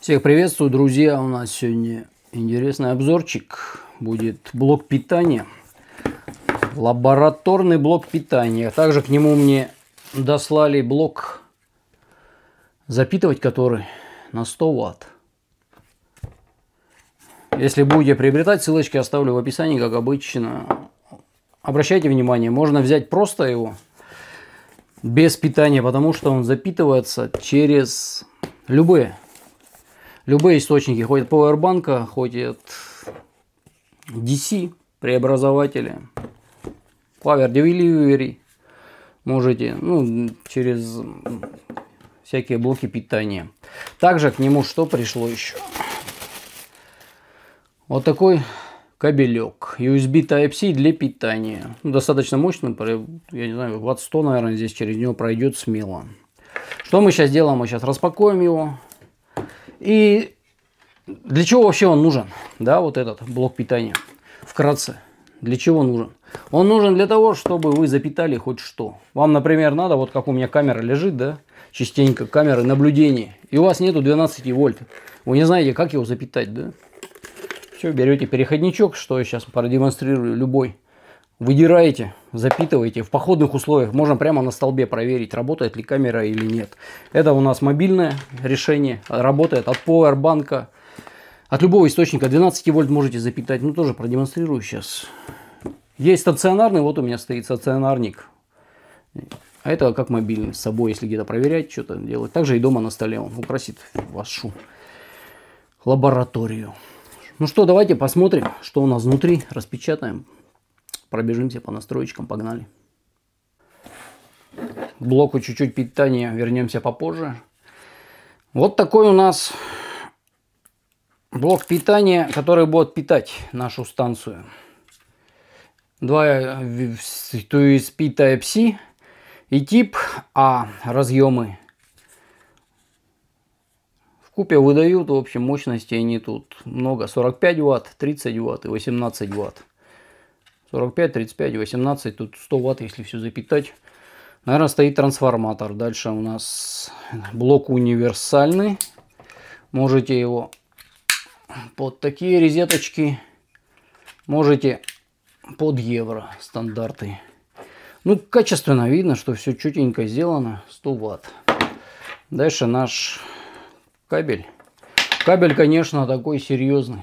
Всех приветствую, друзья. У нас сегодня интересный обзорчик. Будет блок питания. Лабораторный блок питания. А также к нему мне дослали блок запитывать, который на 100 ватт. Если будете приобретать, ссылочки оставлю в описании, как обычно. Обращайте внимание, можно взять просто его, без питания, потому что он запитывается через любые Любые источники, хоть от Powerbank, хоть от DC преобразователя, клавер Delivery, можете, ну, через всякие блоки питания. Также к нему что пришло еще? Вот такой кабелек USB Type-C для питания. Ну, достаточно мощный, я не знаю, ватт 100, наверное, здесь через него пройдет смело. Что мы сейчас делаем? Мы сейчас распакуем его, и для чего вообще он нужен, да, вот этот блок питания? Вкратце, для чего нужен? Он нужен для того, чтобы вы запитали хоть что. Вам, например, надо, вот как у меня камера лежит, да, частенько камеры наблюдения, и у вас нету 12 вольт. Вы не знаете, как его запитать, да? Все, берете переходничок, что я сейчас продемонстрирую, любой выдираете, запитываете в походных условиях. Можно прямо на столбе проверить, работает ли камера или нет. Это у нас мобильное решение, работает от Powerbank, от любого источника. 12 вольт можете запитать, ну тоже продемонстрирую сейчас. Есть стационарный, вот у меня стоит стационарник. А это как мобильный, с собой, если где-то проверять, что-то делать. Также и дома на столе он украсит вашу лабораторию. Ну что, давайте посмотрим, что у нас внутри. Распечатаем пробежимся по настроечкам, погнали. К блоку чуть-чуть питания вернемся попозже. Вот такой у нас блок питания, который будет питать нашу станцию. Два USB Type-C и тип А разъемы. В купе выдают, в общем, мощности они тут много. 45 ватт, 30 ватт и 18 ватт. 45, 35, 18, тут 100 ватт, если все запитать. Наверное, стоит трансформатор. Дальше у нас блок универсальный. Можете его под такие резеточки, можете под евро стандарты. Ну, качественно видно, что все четенько сделано, 100 ватт. Дальше наш кабель. Кабель, конечно, такой серьезный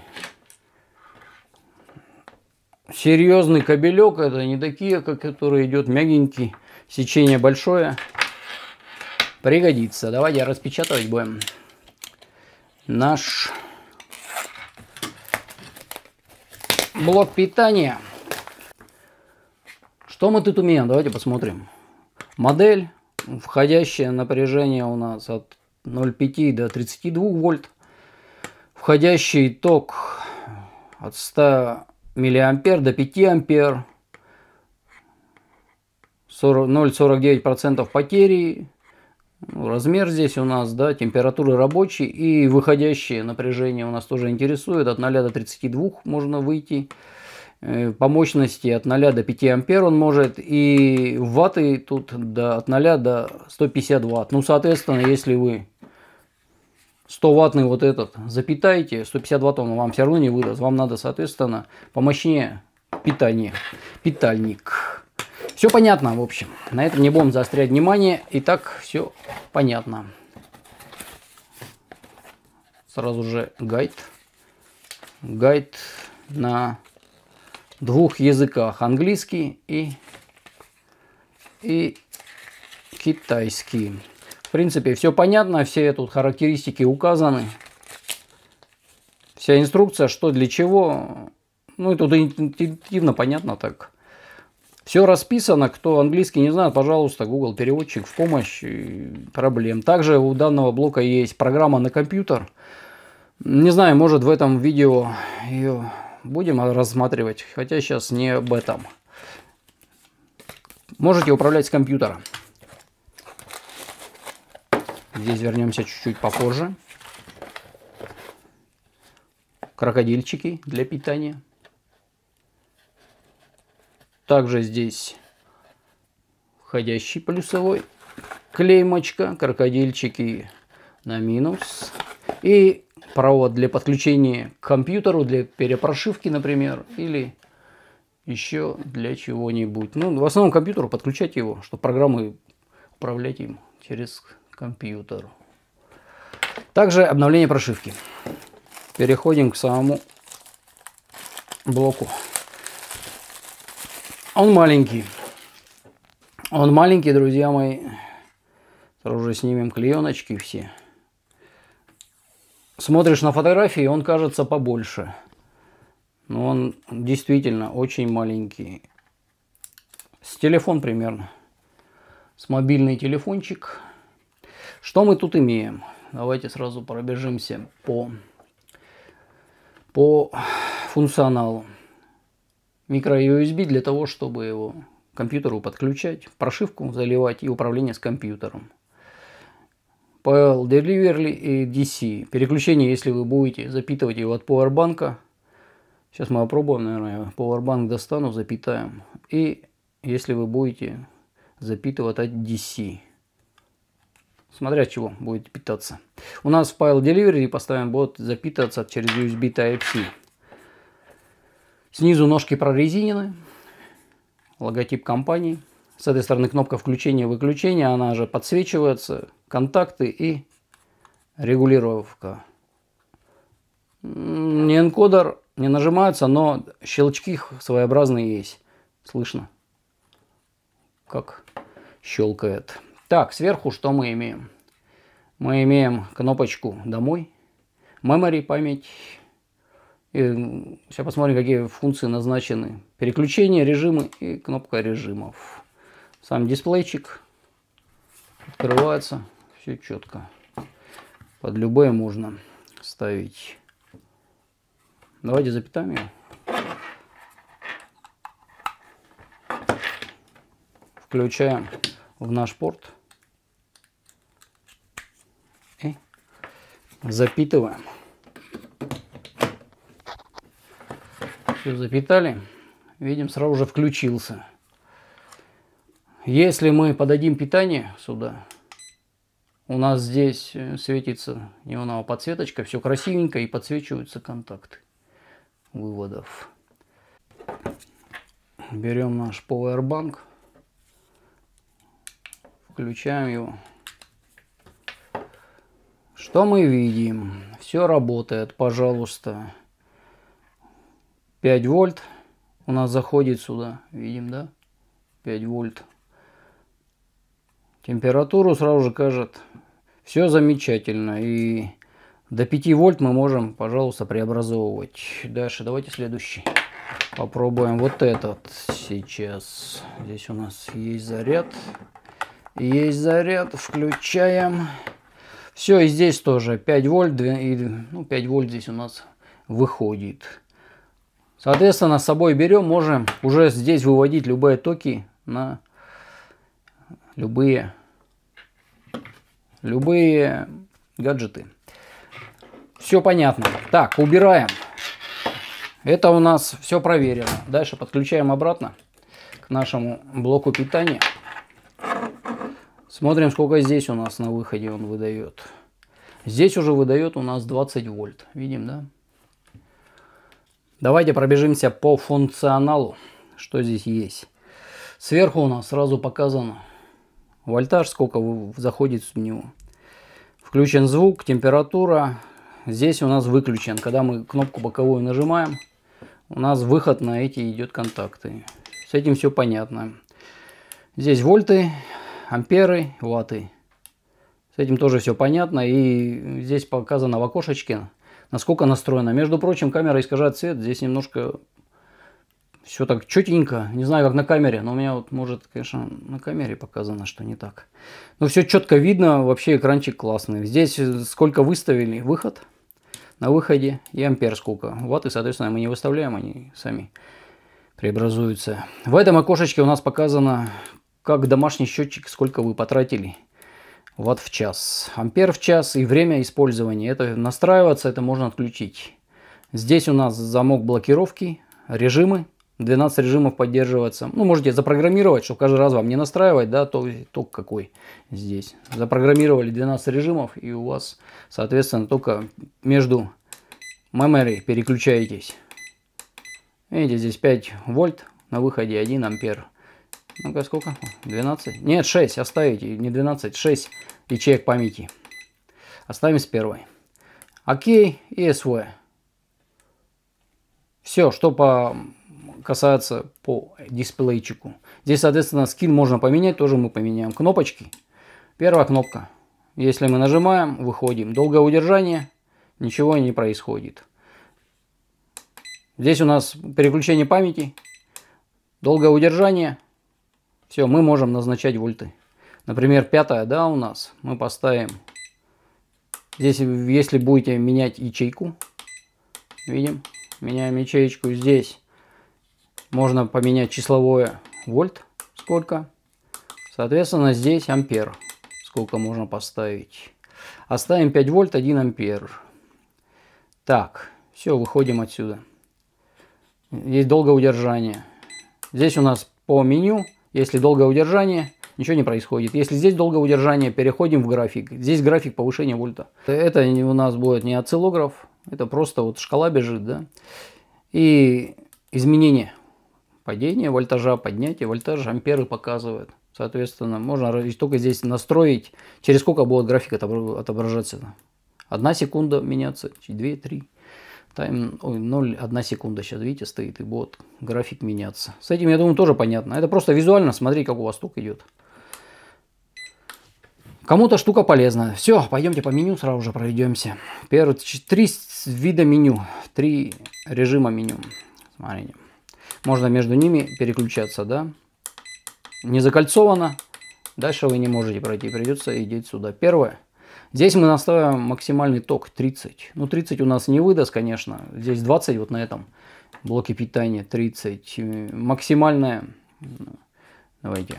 серьезный кабелек, это не такие, как который идет мягенький, сечение большое. Пригодится. Давайте распечатывать будем наш блок питания. Что мы тут умеем? Давайте посмотрим. Модель, входящее напряжение у нас от 0,5 до 32 вольт. Входящий ток от 100 миллиампер до 5 ампер, 0,49% потери, ну, размер здесь у нас, да, температуры рабочие и выходящее напряжение у нас тоже интересует, от 0 до 32 можно выйти, э, по мощности от 0 до 5 ампер он может, и ваты тут до, от 0 до 150 ватт. Ну, соответственно, если вы 100 ватный вот этот запитайте, 152 тонна вам все равно не выдаст. Вам надо, соответственно, помощнее питание, питальник. Все понятно, в общем. На этом не будем заострять внимание. И так все понятно. Сразу же гайд. Гайд на двух языках. Английский и, и китайский принципе, все понятно, все тут характеристики указаны. Вся инструкция, что для чего. Ну, и тут интуитивно понятно так. Все расписано. Кто английский не знает, пожалуйста, Google переводчик в помощь. Проблем. Также у данного блока есть программа на компьютер. Не знаю, может в этом видео ее будем рассматривать. Хотя сейчас не об этом. Можете управлять с компьютера. Здесь вернемся чуть-чуть попозже. Крокодильчики для питания. Также здесь входящий плюсовой клеймочка, крокодильчики на минус. И провод для подключения к компьютеру, для перепрошивки, например, или еще для чего-нибудь. Ну, в основном компьютеру подключать его, чтобы программы управлять им через компьютеру. Также обновление прошивки. Переходим к самому блоку. Он маленький. Он маленький, друзья мои. Сразу же снимем клееночки все. Смотришь на фотографии, он кажется побольше. Но он действительно очень маленький. С телефон примерно. С мобильный телефончик. Что мы тут имеем? Давайте сразу пробежимся по, по функционалу. Микро-USB для того, чтобы его к компьютеру подключать, прошивку заливать и управление с компьютером. PL Delivery и DC. Переключение, если вы будете запитывать его от Powerbank. Сейчас мы опробуем, наверное, Powerbank достану, запитаем. И если вы будете запитывать от DC смотря чего будет питаться. У нас в File Delivery поставим будет запитываться через USB Type-C. Снизу ножки прорезинены, логотип компании. С этой стороны кнопка включения-выключения, она же подсвечивается, контакты и регулировка. Не энкодер, не нажимается, но щелчки своеобразные есть. Слышно, как щелкает. Так, сверху что мы имеем? Мы имеем кнопочку «Домой», memory память. И сейчас посмотрим, какие функции назначены. Переключение, режимы и кнопка режимов. Сам дисплейчик открывается. Все четко. Под любое можно ставить. Давайте запитаем его. Включаем в наш порт и запитываем. Все запитали. Видим, сразу же включился. Если мы подадим питание сюда, у нас здесь э, светится неоновая подсветочка, все красивенько и подсвечиваются контакты выводов. Берем наш Powerbank. Включаем его. Что мы видим? Все работает, пожалуйста. 5 вольт у нас заходит сюда. Видим, да? 5 вольт. Температуру сразу же кажет. Все замечательно. И до 5 вольт мы можем, пожалуйста, преобразовывать. Дальше давайте следующий. Попробуем вот этот сейчас. Здесь у нас есть заряд. Заряд. Есть заряд, включаем. Все, и здесь тоже 5 вольт, и, ну, 5 вольт здесь у нас выходит. Соответственно, с собой берем, можем уже здесь выводить любые токи на любые, любые гаджеты. Все понятно. Так, убираем. Это у нас все проверено. Дальше подключаем обратно к нашему блоку питания. Смотрим, сколько здесь у нас на выходе он выдает. Здесь уже выдает у нас 20 вольт. Видим, да? Давайте пробежимся по функционалу, что здесь есть. Сверху у нас сразу показано вольтаж, сколько заходит в него. Включен звук, температура. Здесь у нас выключен. Когда мы кнопку боковую нажимаем, у нас выход на эти идет контакты. С этим все понятно. Здесь вольты, амперы, ваты. С этим тоже все понятно. И здесь показано в окошечке, насколько настроено. Между прочим, камера искажает цвет. Здесь немножко все так четенько. Не знаю, как на камере, но у меня вот, может, конечно, на камере показано, что не так. Но все четко видно. Вообще экранчик классный. Здесь э, сколько выставили выход на выходе и ампер сколько. Ваты, соответственно, мы не выставляем, они сами преобразуются. В этом окошечке у нас показано как домашний счетчик, сколько вы потратили ватт в час, ампер в час и время использования. Это настраиваться, это можно отключить. Здесь у нас замок блокировки, режимы, 12 режимов поддерживается. Ну, можете запрограммировать, что каждый раз вам не настраивать, да, то ток какой здесь. Запрограммировали 12 режимов, и у вас, соответственно, только между memory переключаетесь. Видите, здесь 5 вольт, на выходе 1 ампер. Ну-ка, сколько? 12? Нет, 6. Оставите, Не 12, 6 ячеек памяти. Оставим с первой. Окей и СВ. Все, что по касается по дисплейчику. Здесь, соответственно, скин можно поменять. Тоже мы поменяем кнопочки. Первая кнопка. Если мы нажимаем, выходим. Долгое удержание. Ничего не происходит. Здесь у нас переключение памяти. Долгое удержание. Все, мы можем назначать вольты. Например, пятая, да, у нас. Мы поставим. Здесь, если будете менять ячейку, видим, меняем ячеечку. Здесь можно поменять числовое вольт, сколько. Соответственно, здесь ампер, сколько можно поставить. Оставим 5 вольт, 1 ампер. Так, все, выходим отсюда. Есть долгое удержание. Здесь у нас по меню если долгое удержание, ничего не происходит. Если здесь долгое удержание, переходим в график. Здесь график повышения вольта. Это у нас будет не осциллограф, это просто вот шкала бежит, да. И изменение падения вольтажа, поднятие вольтажа, амперы показывают. Соответственно, можно только здесь настроить, через сколько будет график отображаться. Одна секунда меняться, две, три. Тайм, ой, 0,1 секунда сейчас, видите, стоит и будет график меняться. С этим, я думаю, тоже понятно. Это просто визуально смотри, как у вас стук идет. Кому-то штука полезна. Все, пойдемте по меню сразу же пройдемся. Первый три вида меню, три режима меню. Смотрите. Можно между ними переключаться, да. Не закольцовано. Дальше вы не можете пройти, придется идти сюда. Первое – Здесь мы настраиваем максимальный ток 30. Ну, 30 у нас не выдаст, конечно. Здесь 20 вот на этом блоке питания, 30. Э, максимальное, ну, давайте,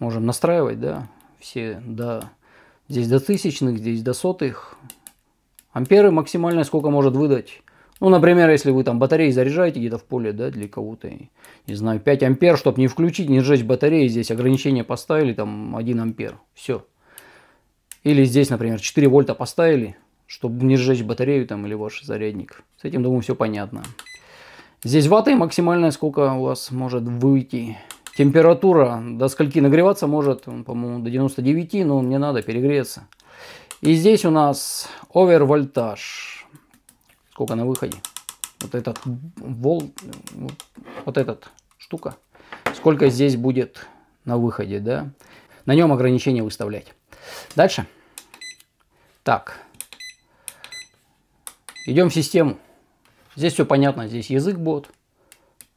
можем настраивать, да, все до, здесь до тысячных, здесь до сотых. Амперы максимальное сколько может выдать. Ну, например, если вы там батареи заряжаете где-то в поле, да, для кого-то, не знаю, 5 ампер, чтобы не включить, не сжечь батареи, здесь ограничение поставили, там 1 ампер. Все, или здесь, например, 4 вольта поставили, чтобы не сжечь батарею там или ваш зарядник. С этим, думаю, все понятно. Здесь ваты максимальная, сколько у вас может выйти. Температура до скольки нагреваться может, по-моему, до 99, но мне надо перегреться. И здесь у нас овервольтаж. Сколько на выходе? Вот этот вол... Вот этот штука. Сколько здесь будет на выходе, да? На нем ограничение выставлять. Дальше. Так, идем в систему. Здесь все понятно, здесь язык бот,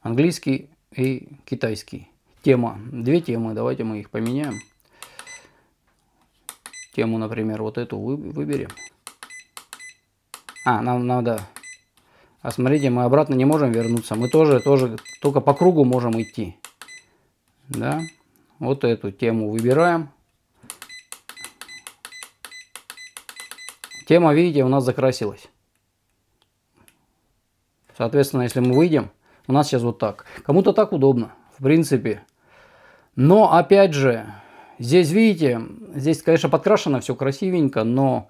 английский и китайский. Тема, две темы, давайте мы их поменяем. Тему, например, вот эту выберем. А, нам надо... А смотрите, мы обратно не можем вернуться. Мы тоже, тоже только по кругу можем идти. Да? Вот эту тему выбираем. Тема, видите, у нас закрасилась. Соответственно, если мы выйдем, у нас сейчас вот так. Кому-то так удобно, в принципе. Но, опять же, здесь, видите, здесь, конечно, подкрашено все красивенько, но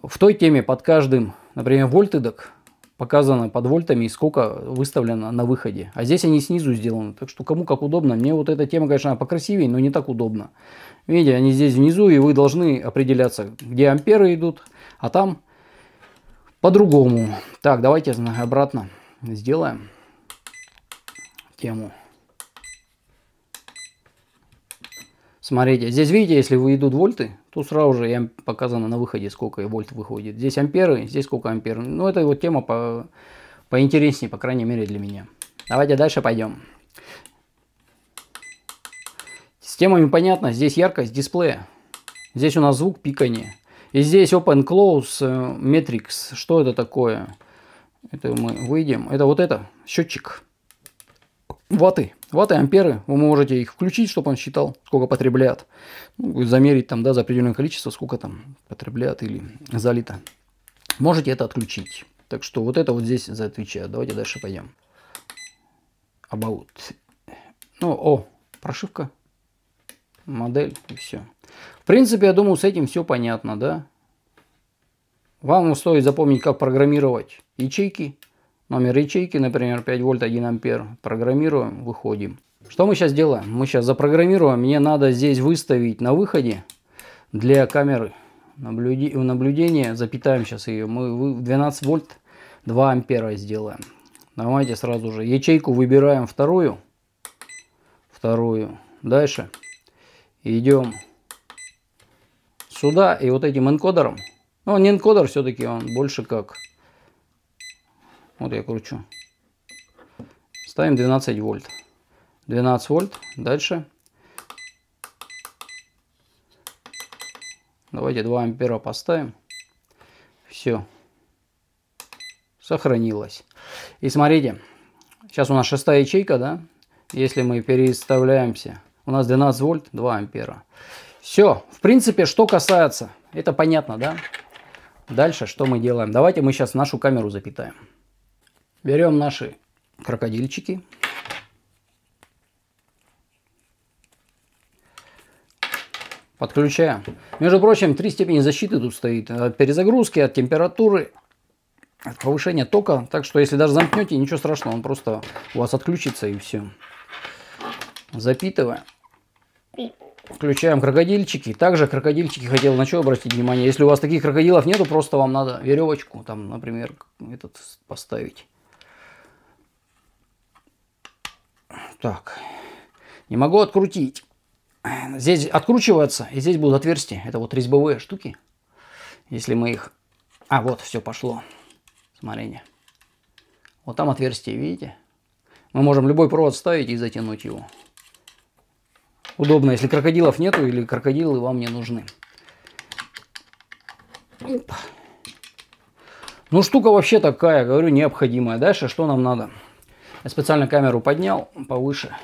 в той теме под каждым, например, вольтедок показано под вольтами и сколько выставлено на выходе. А здесь они снизу сделаны, так что кому как удобно. Мне вот эта тема, конечно, покрасивее, но не так удобно. Видите, они здесь внизу, и вы должны определяться, где амперы идут, а там по-другому. Так, давайте обратно сделаем тему. Смотрите, здесь видите, если выйдут вольты, то сразу же я показано на выходе, сколько вольт выходит. Здесь амперы, здесь сколько ампер. Ну, это вот тема по, поинтереснее, по крайней мере, для меня. Давайте дальше пойдем. С темами понятно, здесь яркость дисплея. Здесь у нас звук пикания. И здесь open close э, Metrics Что это такое? Это мы выйдем. Это вот это, счетчик. Ваты. Ваты, амперы. Вы можете их включить, чтобы он считал, сколько потребляет. Ну, замерить там, да, за определенное количество, сколько там потребляет или залито. Можете это отключить. Так что вот это вот здесь за отвечает. Давайте дальше пойдем. About. Ну, о, прошивка модель и все. В принципе, я думаю, с этим все понятно, да? Вам стоит запомнить, как программировать ячейки. Номер ячейки, например, 5 вольт, 1 ампер. Программируем, выходим. Что мы сейчас делаем? Мы сейчас запрограммируем. Мне надо здесь выставить на выходе для камеры наблюди... наблюдения. Запитаем сейчас ее. Мы 12 вольт, 2 ампера сделаем. Давайте сразу же ячейку выбираем вторую. Вторую. Дальше идем сюда и вот этим энкодером. Ну, не энкодер все-таки, он больше как... Вот я кручу. Ставим 12 вольт. 12 вольт. Дальше. Давайте 2 ампера поставим. Все. Сохранилось. И смотрите, сейчас у нас шестая ячейка, да? Если мы переставляемся у нас 12 вольт, 2 ампера. Все, в принципе, что касается, это понятно, да? Дальше что мы делаем? Давайте мы сейчас нашу камеру запитаем. Берем наши крокодильчики. Подключаем. Между прочим, три степени защиты тут стоит. От перезагрузки, от температуры, от повышения тока. Так что если даже замкнете, ничего страшного. Он просто у вас отключится и все. Запитываем. Включаем крокодильчики. Также крокодильчики хотел на что обратить внимание. Если у вас таких крокодилов нету, просто вам надо веревочку, там, например, этот поставить. Так. Не могу открутить. Здесь откручивается, и здесь будут отверстия. Это вот резьбовые штуки. Если мы их... А, вот, все пошло. Смотрите. Вот там отверстие, видите? Мы можем любой провод ставить и затянуть его удобно, если крокодилов нету или крокодилы вам не нужны. Ну, штука вообще такая, говорю, необходимая. Дальше что нам надо? Я специально камеру поднял повыше.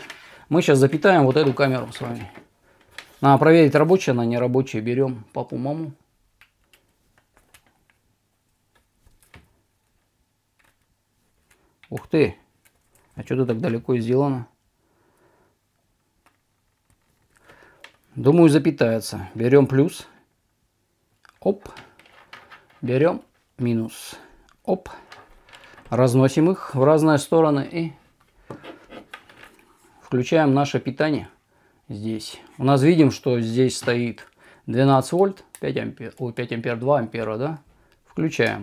Мы сейчас запитаем вот эту камеру с вами. Надо проверить, рабочая она, не рабочая. Берем папу, маму. Ух ты! А что-то так далеко сделано. Думаю, запитается. Берем плюс. Оп. Берем минус. Оп. Разносим их в разные стороны и включаем наше питание здесь. У нас видим, что здесь стоит 12 вольт, 5 ампер, о, 5 ампер, 2 ампера, да? Включаем.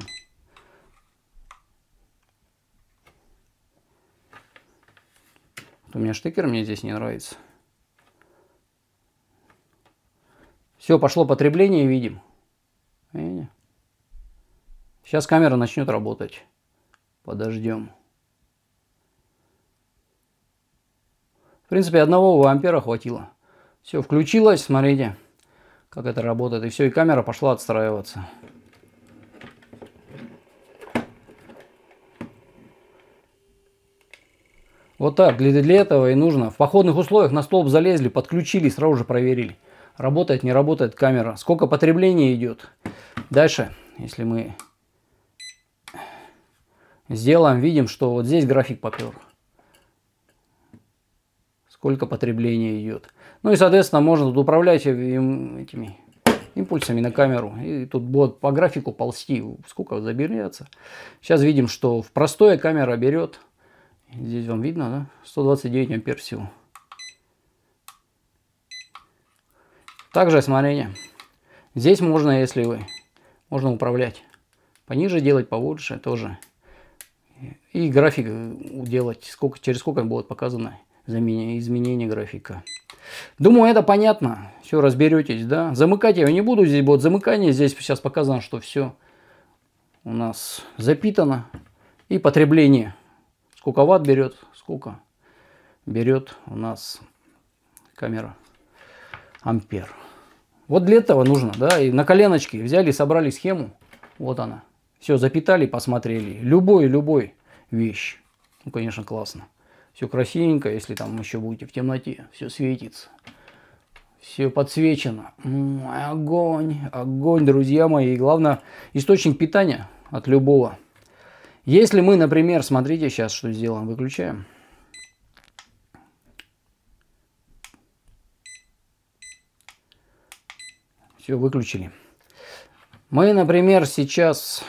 у меня штекер мне здесь не нравится. Все, пошло потребление, видим. Сейчас камера начнет работать. Подождем. В принципе, одного ампера хватило. Все, включилось, смотрите, как это работает. И все, и камера пошла отстраиваться. Вот так, для, для этого и нужно. В походных условиях на столб залезли, подключили, сразу же проверили работает, не работает камера, сколько потребления идет. Дальше, если мы сделаем, видим, что вот здесь график попер. Сколько потребления идет. Ну и, соответственно, можно тут управлять им, этими импульсами на камеру. И тут будет по графику ползти, сколько заберется. Сейчас видим, что в простое камера берет, здесь вам видно, да, 129 ампер всего. Также, смотрите, здесь можно, если вы, можно управлять. Пониже делать, повыше тоже. И график делать, сколько, через сколько будет показано изменение графика. Думаю, это понятно. Все, разберетесь, да. Замыкать я не буду. Здесь будет замыкание. Здесь сейчас показано, что все у нас запитано. И потребление. Сколько ватт берет, сколько берет у нас камера ампер. Вот для этого нужно, да, и на коленочки взяли, собрали схему, вот она. Все, запитали, посмотрели. Любой-любой вещь. Ну, конечно, классно. Все красивенько, если там еще будете в темноте, все светится. Все подсвечено. М -м, огонь, огонь, друзья мои. И главное, источник питания от любого. Если мы, например, смотрите сейчас, что сделаем, выключаем. Все, выключили. Мы, например, сейчас,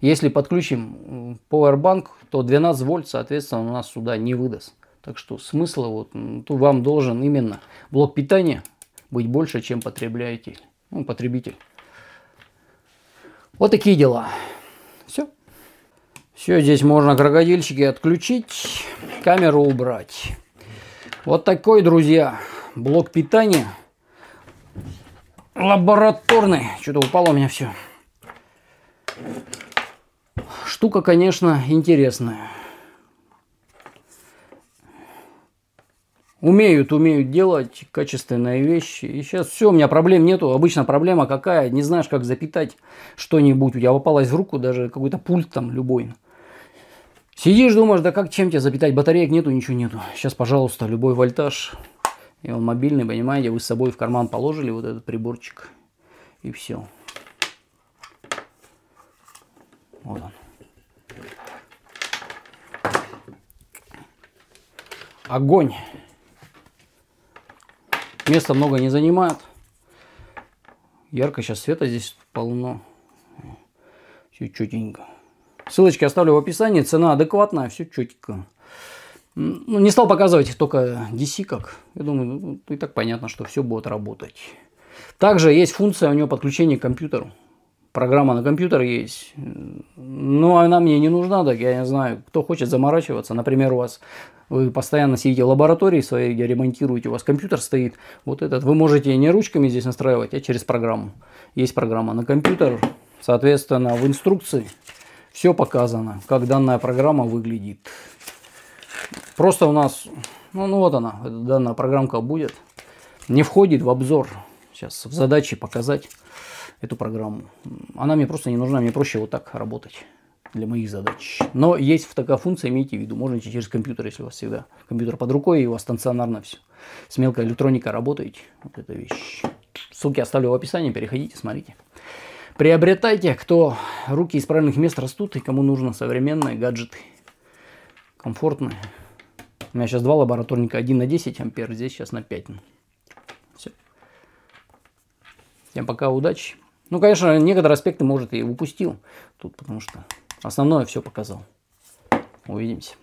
если подключим Powerbank, то 12 вольт, соответственно, у нас сюда не выдаст. Так что смысла вот, то вам должен именно блок питания быть больше, чем потребляете, ну, потребитель. Вот такие дела. Все. Все, здесь можно крокодильчики отключить, камеру убрать. Вот такой, друзья, блок питания лабораторный. Что-то упало у меня все. Штука, конечно, интересная. Умеют, умеют делать качественные вещи. И сейчас все, у меня проблем нету. Обычно проблема какая? Не знаешь, как запитать что-нибудь. У тебя попалась в руку даже какой-то пульт там любой. Сидишь, думаешь, да как чем тебя запитать? Батареек нету, ничего нету. Сейчас, пожалуйста, любой вольтаж и он мобильный, понимаете, вы с собой в карман положили вот этот приборчик. И все. Вот он. Огонь. Места много не занимает. Ярко сейчас света здесь полно. Все четенько. Ссылочки оставлю в описании. Цена адекватная, все четенько. Ну, не стал показывать только DC как. Я думаю, ну, ну, и так понятно, что все будет работать. Также есть функция у него подключения к компьютеру. Программа на компьютер есть. Но она мне не нужна, так я не знаю, кто хочет заморачиваться. Например, у вас вы постоянно сидите в лаборатории своей, где ремонтируете, у вас компьютер стоит, вот этот, вы можете не ручками здесь настраивать, а через программу. Есть программа на компьютер, соответственно, в инструкции все показано, как данная программа выглядит. Просто у нас, ну, ну вот она, данная программка будет. Не входит в обзор, сейчас в задачи показать эту программу. Она мне просто не нужна, мне проще вот так работать для моих задач. Но есть такая функция, имейте в виду, можно через компьютер, если у вас всегда компьютер под рукой, и у вас стационарно все. С мелкой электроникой работаете. Вот эта вещь. Ссылки оставлю в описании, переходите, смотрите. Приобретайте, кто руки из правильных мест растут и кому нужно современные гаджеты комфортно. У меня сейчас два лабораторника, один на 10 ампер, здесь сейчас на 5. Все. Всем пока, удачи. Ну, конечно, некоторые аспекты, может, и упустил тут, потому что основное все показал. Увидимся.